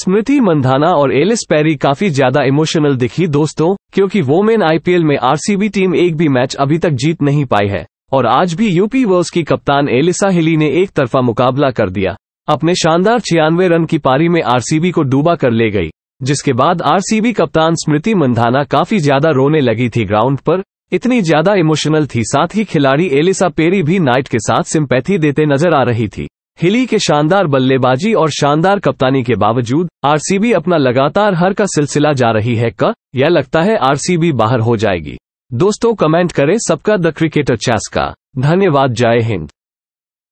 स्मृति मंधाना और Ellyse Perry काफी ज्यादा इमोशनल दिखी दोस्तों क्योंकि वोमेन आईपीएल में आरसीबी टीम एक भी मैच अभी तक जीत नहीं पाई है और आज भी यूपी वर्स की कप्तान एलिसा हिली ने एक तरफा मुकाबला कर दिया अपने शानदार छियानवे रन की पारी में आरसीबी को डूबा कर ले गई जिसके बाद आरसीबी कप्तान स्मृति मंधाना काफी ज्यादा रोने लगी थी ग्राउंड पर इतनी ज्यादा इमोशनल थी साथ ही खिलाड़ी एलिसा पेरी भी नाइट के साथ सिंपैथी देते नजर आ रही थी हिली के शानदार बल्लेबाजी और शानदार कप्तानी के बावजूद आरसीबी अपना लगातार हर का सिलसिला जा रही है का यह लगता है आरसीबी बाहर हो जाएगी दोस्तों कमेंट करें सबका द क्रिकेटर चैस का धन्यवाद जय हिंद